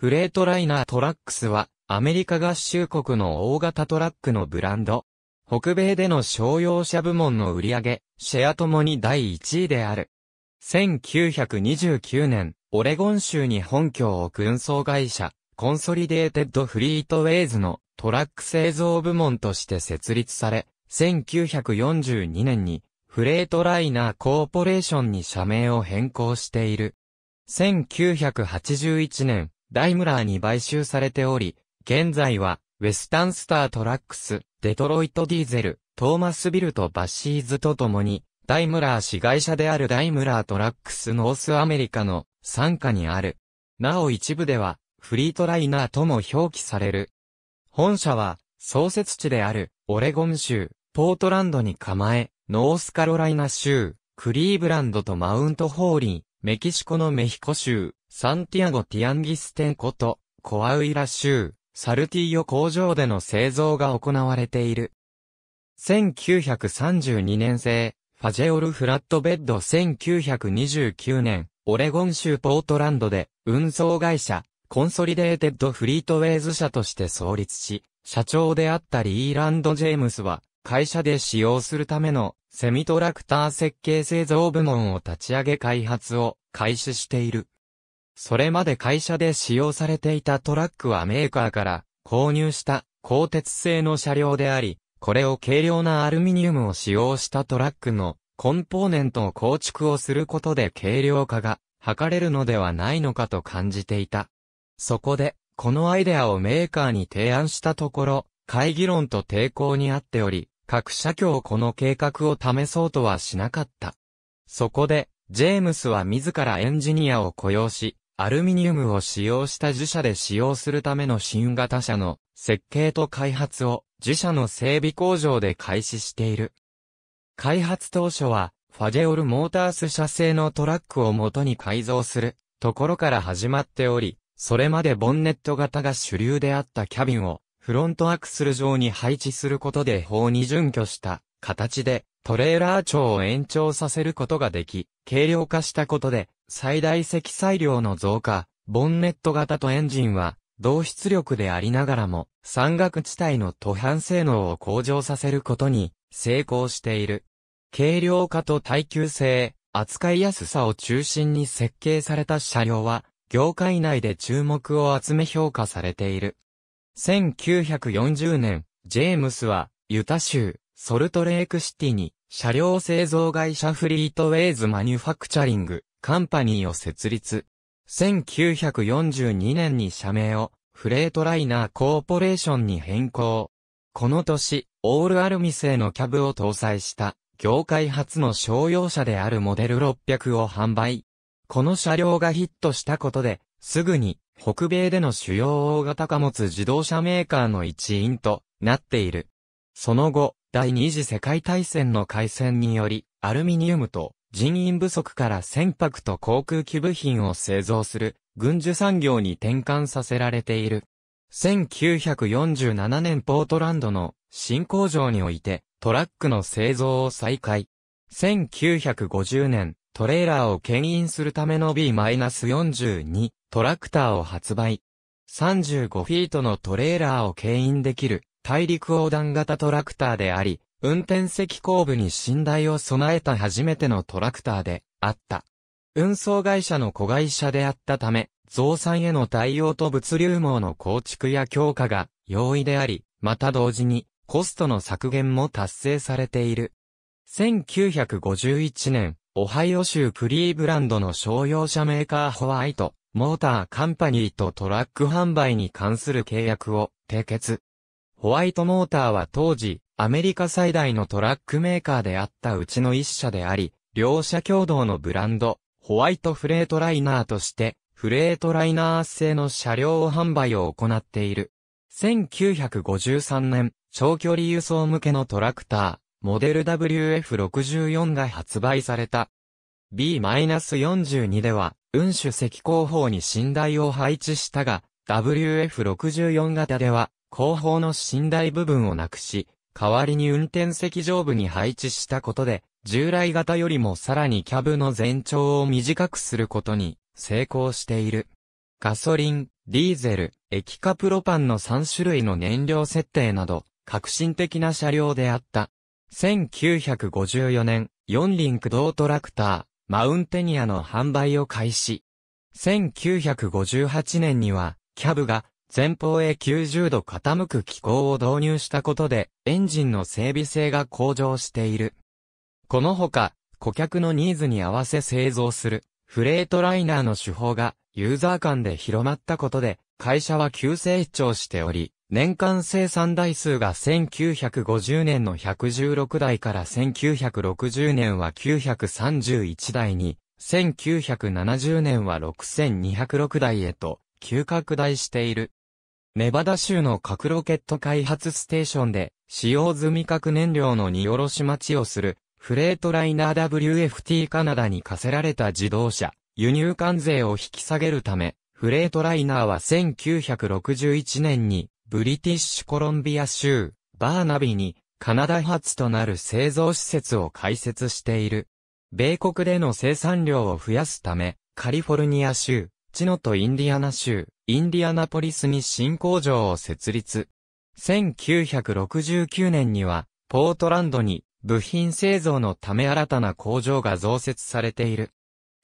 フレートライナートラックスは、アメリカ合衆国の大型トラックのブランド。北米での商用車部門の売上、シェアともに第1位である。1929年、オレゴン州に本拠を置く運送会社、コンソリデーテッドフリートウェイズのトラック製造部門として設立され、1942年にフレートライナーコーポレーションに社名を変更している。1981年、ダイムラーに買収されており、現在は、ウェスタンスタートラックス、デトロイトディーゼル、トーマスビルとバッシーズと共に、ダイムラー市会社であるダイムラートラックスノースアメリカの傘下にある。なお一部では、フリートライナーとも表記される。本社は、創設地である、オレゴン州、ポートランドに構え、ノースカロライナ州、クリーブランドとマウントホーリー、メキシコのメヒコ州、サンティアゴ・ティアンギステンこと、コアウイラ州、サルティーヨ工場での製造が行われている。1932年製、ファジェオルフラットベッド1929年、オレゴン州ポートランドで、運送会社、コンソリデーテッドフリートウェイズ社として創立し、社長であったリーランド・ジェームスは、会社で使用するための、セミトラクター設計製造部門を立ち上げ開発を開始している。それまで会社で使用されていたトラックはメーカーから購入した鋼鉄製の車両であり、これを軽量なアルミニウムを使用したトラックのコンポーネントを構築をすることで軽量化が図れるのではないのかと感じていた。そこで、このアイデアをメーカーに提案したところ、会議論と抵抗にあっており、各社協この計画を試そうとはしなかった。そこで、ジェームスは自らエンジニアを雇用し、アルミニウムを使用した自社で使用するための新型車の設計と開発を自社の整備工場で開始している。開発当初はファジェオルモータース社製のトラックを元に改造するところから始まっており、それまでボンネット型が主流であったキャビンをフロントアクスル上に配置することで法に準拠した形でトレーラー長を延長させることができ、軽量化したことで最大積載量の増加、ボンネット型とエンジンは、同出力でありながらも、山岳地帯の途半性能を向上させることに成功している。軽量化と耐久性、扱いやすさを中心に設計された車両は、業界内で注目を集め評価されている。1940年、ジェームスは、ユタ州、ソルトレークシティに、車両製造会社フリートウェイズマニュファクチャリング、カンパニーを設立。1942年に社名をフレートライナーコーポレーションに変更。この年、オールアルミ製のキャブを搭載した業界初の商用車であるモデル600を販売。この車両がヒットしたことで、すぐに北米での主要大型貨物自動車メーカーの一員となっている。その後、第二次世界大戦の開戦により、アルミニウムと人員不足から船舶と航空機部品を製造する軍需産業に転換させられている。1947年ポートランドの新工場においてトラックの製造を再開。1950年、トレーラーを牽引するための B-42 トラクターを発売。35フィートのトレーラーを牽引できる大陸横断型トラクターであり、運転席後部に寝台を備えた初めてのトラクターであった。運送会社の子会社であったため、増産への対応と物流網の構築や強化が容易であり、また同時にコストの削減も達成されている。1951年、オハイオ州クリーブランドの商用車メーカーホワイト、モーターカンパニーとトラック販売に関する契約を締結。ホワイトモーターは当時、アメリカ最大のトラックメーカーであったうちの一社であり、両社共同のブランド、ホワイトフレートライナーとして、フレートライナー製の車両を販売を行っている。1953年、長距離輸送向けのトラクター、モデル WF64 が発売された。B-42 では、運主席後方に寝台を配置したが、WF64 型では、後方の寝台部分をなくし、代わりに運転席上部に配置したことで、従来型よりもさらにキャブの全長を短くすることに成功している。ガソリン、ディーゼル、液化プロパンの3種類の燃料設定など、革新的な車両であった。1954年、四輪駆動トラクター、マウンテニアの販売を開始。1958年には、キャブが前方へ90度傾く機構を導入したことで、エンジンの整備性が向上している。このほか、顧客のニーズに合わせ製造する、フレートライナーの手法が、ユーザー間で広まったことで、会社は急成長しており、年間生産台数が1950年の116台から1960年は931台に、1970年は6206台へと、急拡大している。ネバダ州の核ロケット開発ステーションで、使用済み核燃料の荷下ろし待ちをする、フレートライナー WFT カナダに課せられた自動車、輸入関税を引き下げるため、フレートライナーは1961年に、ブリティッシュコロンビア州、バーナビに、カナダ発となる製造施設を開設している。米国での生産量を増やすため、カリフォルニア州、チノとインディアナ州、インディアナポリスに新工場を設立。1969年には、ポートランドに部品製造のため新たな工場が増設されている。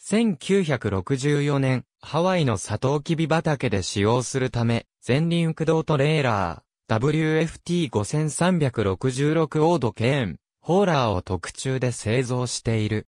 1964年、ハワイのサトウキビ畑で使用するため、前輪駆動トレーラー、WFT5366 オードケーン、ホーラーを特注で製造している。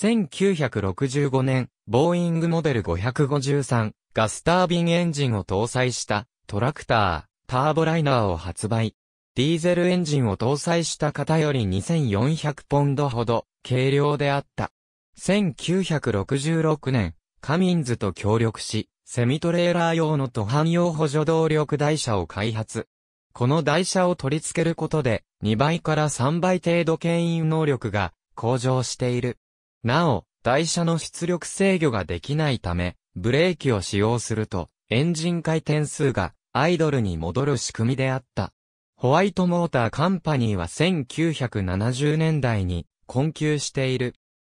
1965年、ボーイングモデル553ガスタービンエンジンを搭載したトラクター、ターボライナーを発売。ディーゼルエンジンを搭載した型より2400ポンドほど軽量であった。1966年、カミンズと協力し、セミトレーラー用の途半用補助動力台車を開発。この台車を取り付けることで、2倍から3倍程度牽引能力が向上している。なお、台車の出力制御ができないため、ブレーキを使用すると、エンジン回転数がアイドルに戻る仕組みであった。ホワイトモーターカンパニーは1970年代に困窮している。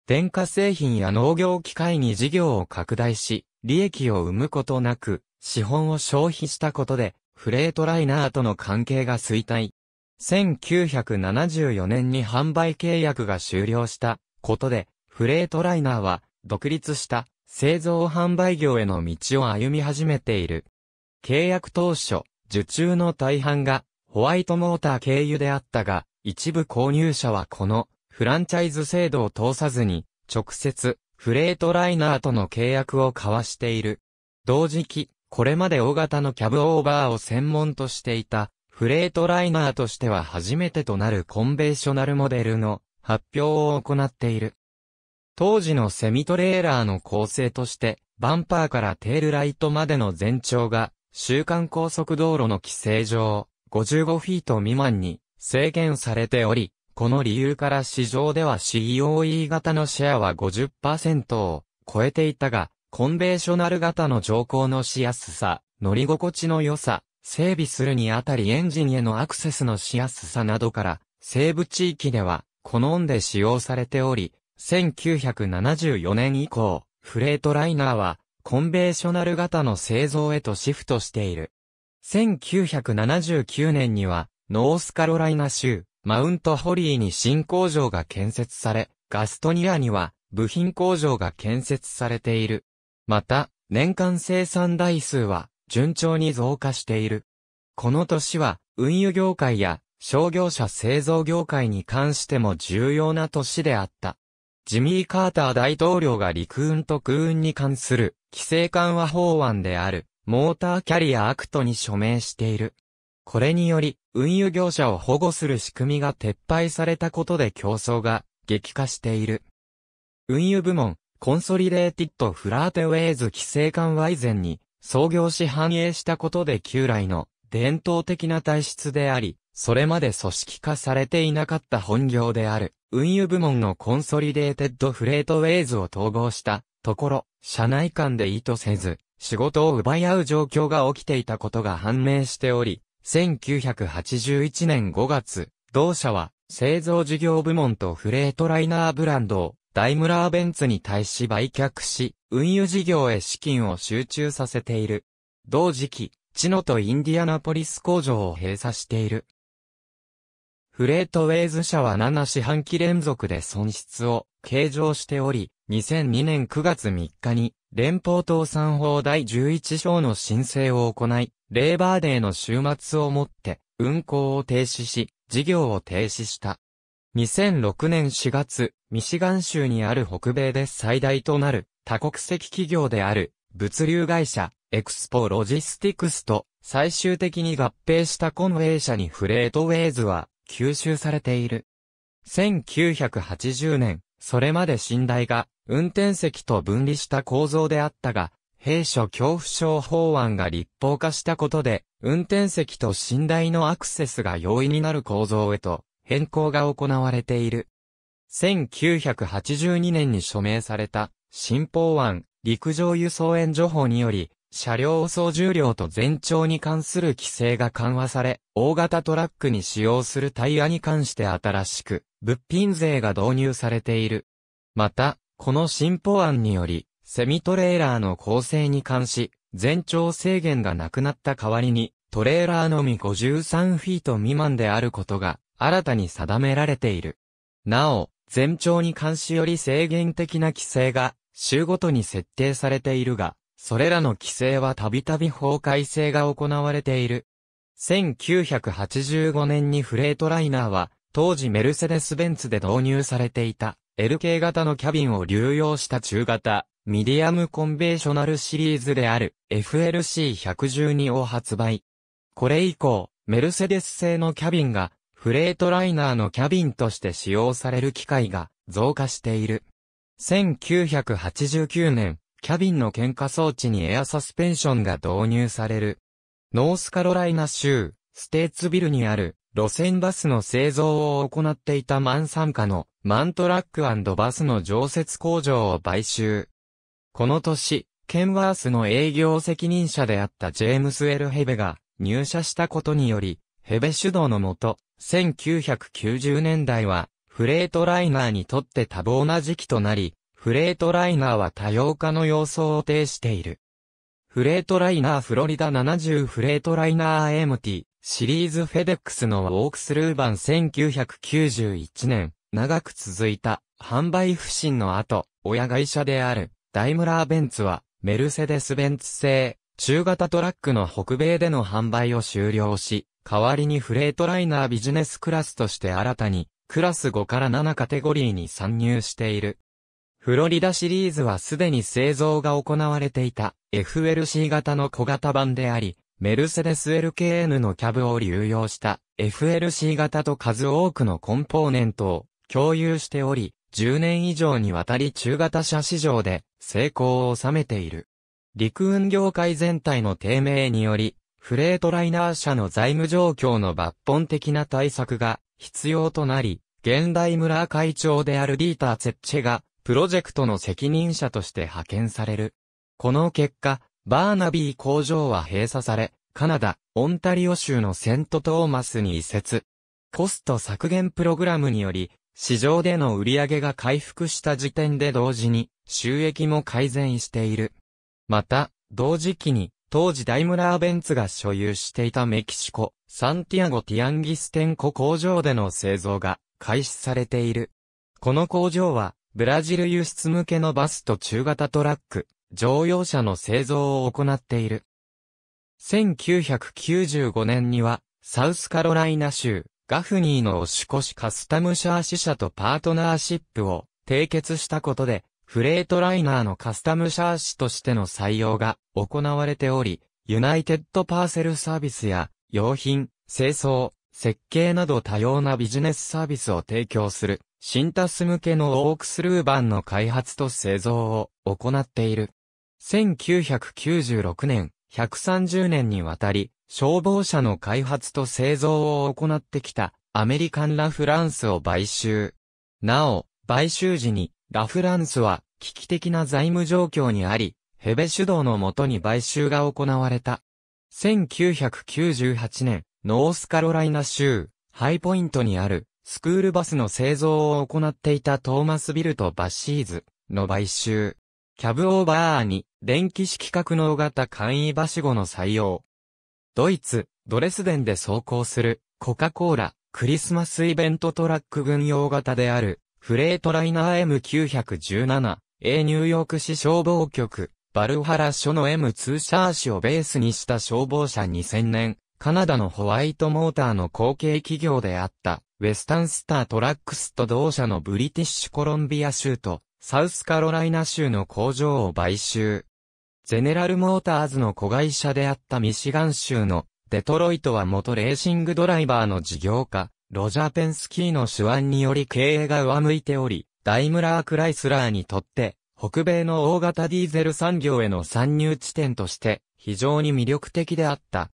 電化製品や農業機械に事業を拡大し、利益を生むことなく、資本を消費したことで、フレートライナーとの関係が衰退。1974年に販売契約が終了したことで、フレートライナーは、独立した製造販売業への道を歩み始めている。契約当初、受注の大半がホワイトモーター経由であったが、一部購入者はこのフランチャイズ制度を通さずに、直接フレートライナーとの契約を交わしている。同時期、これまで大型のキャブオーバーを専門としていた、フレートライナーとしては初めてとなるコンベーショナルモデルの発表を行っている。当時のセミトレーラーの構成として、バンパーからテールライトまでの全長が、週間高速道路の規制上、55フィート未満に制限されており、この理由から市場では COE 型のシェアは50%を超えていたが、コンベーショナル型の乗降のしやすさ、乗り心地の良さ、整備するにあたりエンジンへのアクセスのしやすさなどから、西部地域では好んで使用されており、1974年以降、フレートライナーは、コンベーショナル型の製造へとシフトしている。1979年には、ノースカロライナ州、マウントホリーに新工場が建設され、ガストニアには、部品工場が建設されている。また、年間生産台数は、順調に増加している。この年は、運輸業界や、商業者製造業界に関しても重要な年であった。ジミー・カーター大統領が陸運と空運に関する規制緩和法案であるモーターキャリアアクトに署名している。これにより運輸業者を保護する仕組みが撤廃されたことで競争が激化している。運輸部門、コンソリデーティッド・フラーテウェイズ規制緩和以前に創業し繁栄したことで旧来の伝統的な体質であり、それまで組織化されていなかった本業である、運輸部門のコンソリデーテッドフレートウェイズを統合したところ、社内間で意図せず、仕事を奪い合う状況が起きていたことが判明しており、1981年5月、同社は製造事業部門とフレートライナーブランドをダイムラーベンツに対し売却し、運輸事業へ資金を集中させている。同時期、チノとインディアナポリス工場を閉鎖している。フレートウェイズ社は7四半期連続で損失を計上しており、2002年9月3日に連邦倒産法第11章の申請を行い、レーバーデーの週末をもって運行を停止し、事業を停止した。2006年4月、ミシガン州にある北米で最大となる多国籍企業である物流会社エクスポロジスティクスと最終的に合併したコンウェイ社にフレートウェイズは吸収されている。1980年、それまで寝台が運転席と分離した構造であったが、兵所恐怖症法案が立法化したことで、運転席と寝台のアクセスが容易になる構造へと変更が行われている。1982年に署名された新法案陸上輸送援助法により、車両総重量と全長に関する規制が緩和され、大型トラックに使用するタイヤに関して新しく、物品税が導入されている。また、この進歩案により、セミトレーラーの構成に関し、全長制限がなくなった代わりに、トレーラーのみ53フィート未満であることが、新たに定められている。なお、全長に関しより制限的な規制が、週ごとに設定されているが、それらの規制はたびたび法改正が行われている。1985年にフレートライナーは、当時メルセデス・ベンツで導入されていた LK 型のキャビンを流用した中型ミディアムコンベーショナルシリーズである FLC112 を発売。これ以降、メルセデス製のキャビンがフレートライナーのキャビンとして使用される機会が増加している。1989年、キャビンの喧嘩装置にエアサスペンションが導入される。ノースカロライナ州、ステーツビルにある路線バスの製造を行っていたマン参加のマントラックバスの常設工場を買収。この年、ケンワースの営業責任者であったジェームス・エル・ヘベが入社したことにより、ヘベ主導のもと、1990年代はフレートライナーにとって多忙な時期となり、フレートライナーは多様化の様相を呈している。フレートライナーフロリダ70フレートライナー MT シリーズフェデックスのウォークスルー版1991年、長く続いた販売不振の後、親会社であるダイムラーベンツはメルセデスベンツ製中型トラックの北米での販売を終了し、代わりにフレートライナービジネスクラスとして新たにクラス5から7カテゴリーに参入している。フロリダシリーズはすでに製造が行われていた FLC 型の小型版であり、メルセデス LKN のキャブを流用した FLC 型と数多くのコンポーネントを共有しており、10年以上にわたり中型車市場で成功を収めている。陸運業界全体の低迷により、フレートライナー社の財務状況の抜本的な対策が必要となり、現代村会長であるディーター・ツェッチェがプロジェクトの責任者として派遣される。この結果、バーナビー工場は閉鎖され、カナダ、オンタリオ州のセントトーマスに移設。コスト削減プログラムにより、市場での売り上げが回復した時点で同時に、収益も改善している。また、同時期に、当時ダイムラーベンツが所有していたメキシコ、サンティアゴ・ティアンギステンコ工場での製造が開始されている。この工場はブラジル輸出向けのバスと中型トラック、乗用車の製造を行っている。1995年には、サウスカロライナ州、ガフニーの押し越しカスタムシャー支社とパートナーシップを締結したことで、フレートライナーのカスタムシャーシとしての採用が行われており、ユナイテッドパーセルサービスや、用品、清掃、設計など多様なビジネスサービスを提供する、シンタス向けのオークスルー版の開発と製造を行っている。1996年、130年にわたり、消防車の開発と製造を行ってきた、アメリカン・ラ・フランスを買収。なお、買収時に、ラ・フランスは危機的な財務状況にあり、ヘベ主導のもとに買収が行われた。1998年、ノースカロライナ州、ハイポイントにある、スクールバスの製造を行っていたトーマスビルとバッシーズの買収。キャブオーバーに、電気式格納型簡易バシゴの採用。ドイツ、ドレスデンで走行する、コカ・コーラ、クリスマスイベントトラック軍用型である、フレートライナー M917、A ニューヨーク市消防局、バルハラ署の M2 シャーシをベースにした消防車2000年カナダのホワイトモーターの後継企業であった、ウェスタンスタートラックスと同社のブリティッシュコロンビア州と、サウスカロライナ州の工場を買収。ゼネラルモーターズの子会社であったミシガン州のデトロイトは元レーシングドライバーの事業家、ロジャー・ペンスキーの手腕により経営が上向いており、ダイムラー・クライスラーにとって、北米の大型ディーゼル産業への参入地点として、非常に魅力的であった。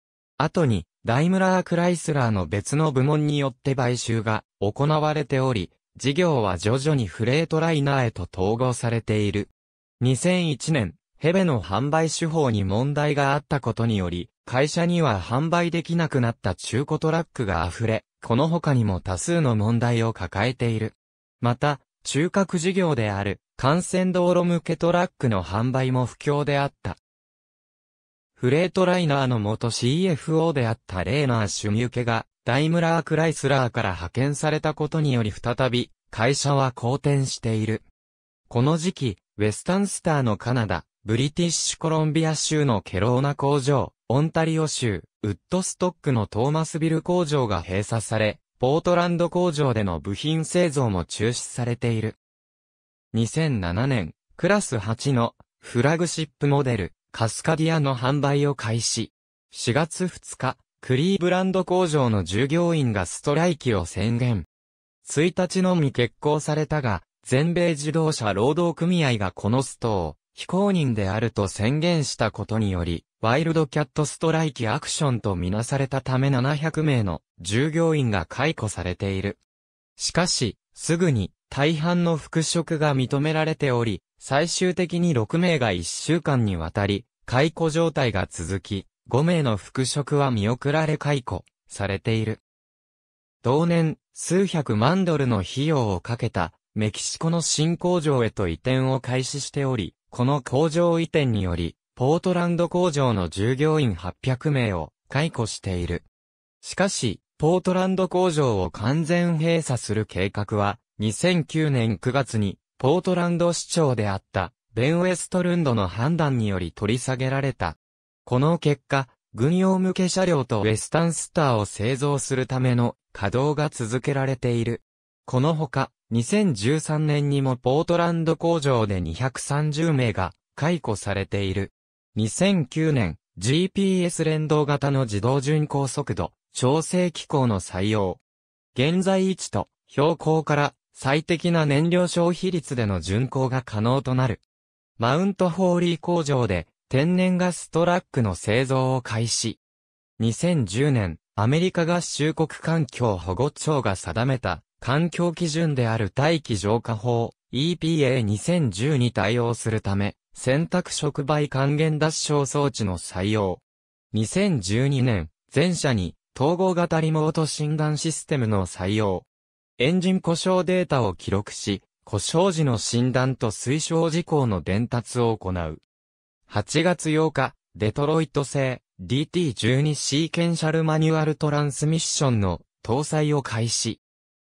後に、ダイムラー・クライスラーの別の部門によって買収が行われており、事業は徐々にフレートライナーへと統合されている。2001年、ヘベの販売手法に問題があったことにより、会社には販売できなくなった中古トラックが溢れ、この他にも多数の問題を抱えている。また、中核事業である、幹線道路向けトラックの販売も不況であった。フレートライナーの元 CFO であったレーナー・シュミュケが、ダイムラー・クライスラーから派遣されたことにより再び、会社は好転している。この時期、ウェスタンスターのカナダ、ブリティッシュコロンビア州のケローナ工場、オンタリオ州、ウッドストックのトーマスビル工場が閉鎖され、ポートランド工場での部品製造も中止されている。2007年、クラス8のフラグシップモデル、カスカディアの販売を開始。4月2日、クリーブランド工場の従業員がストライキを宣言。1日のみ決行されたが、全米自動車労働組合がこのストを非公認であると宣言したことにより、ワイルドキャットストライキアクションとみなされたため700名の従業員が解雇されている。しかし、すぐに大半の復職が認められており、最終的に6名が1週間にわたり、解雇状態が続き、5名の復職は見送られ解雇されている。同年、数百万ドルの費用をかけた、メキシコの新工場へと移転を開始しており、この工場移転により、ポートランド工場の従業員800名を解雇している。しかし、ポートランド工場を完全閉鎖する計画は2009年9月に、ポートランド市長であった、ベン・ウェストルンドの判断により取り下げられた。この結果、軍用向け車両とウェスタンスターを製造するための稼働が続けられている。このほか、2013年にもポートランド工場で230名が解雇されている。2009年、GPS 連動型の自動巡航速度、調整機構の採用。現在位置と標高から最適な燃料消費率での巡航が可能となる。マウントホーリー工場で天然ガストラックの製造を開始。2010年、アメリカ合衆国環境保護庁が定めた環境基準である大気浄化法 EPA2010 に対応するため、選択触媒還元脱消装置の採用。2012年、全社に統合型リモート診断システムの採用。エンジン故障データを記録し、故障時の診断と推奨事項の伝達を行う。8月8日、デトロイト製 DT12 シーケンシャルマニュアルトランスミッションの搭載を開始。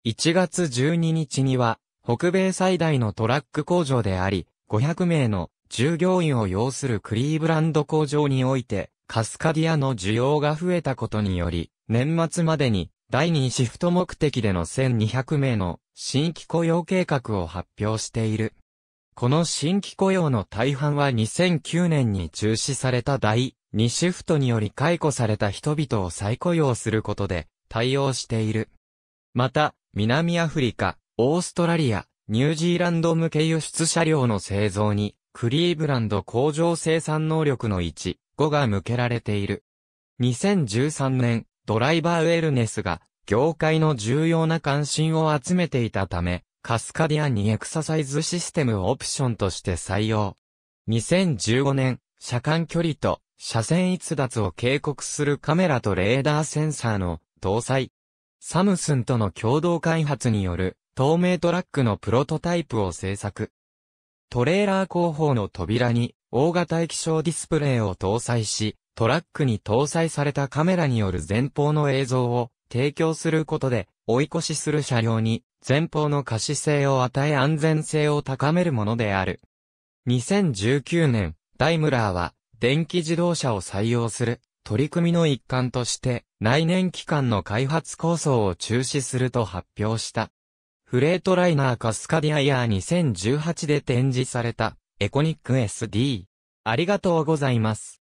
1月12日には、北米最大のトラック工場であり、500名の従業員を要するクリーブランド工場において、カスカディアの需要が増えたことにより、年末までに第2シフト目的での1200名の新規雇用計画を発表している。この新規雇用の大半は2009年に中止された第2シフトにより解雇された人々を再雇用することで対応している。また、南アフリカ、オーストラリア、ニュージーランド向け輸出車両の製造に、クリーブランド工場生産能力の1、5が向けられている。2013年、ドライバーウェルネスが、業界の重要な関心を集めていたため、カスカディアにエクササイズシステムをオプションとして採用。2015年、車間距離と車線逸脱を警告するカメラとレーダーセンサーの搭載。サムスンとの共同開発による透明トラックのプロトタイプを製作。トレーラー後方の扉に大型液晶ディスプレイを搭載し、トラックに搭載されたカメラによる前方の映像を提供することで、追い越しする車両に前方の可視性を与え安全性を高めるものである。2019年、ダイムラーは電気自動車を採用する取り組みの一環として来年期間の開発構想を中止すると発表した。フレートライナーカスカディアイヤー2018で展示されたエコニック SD。ありがとうございます。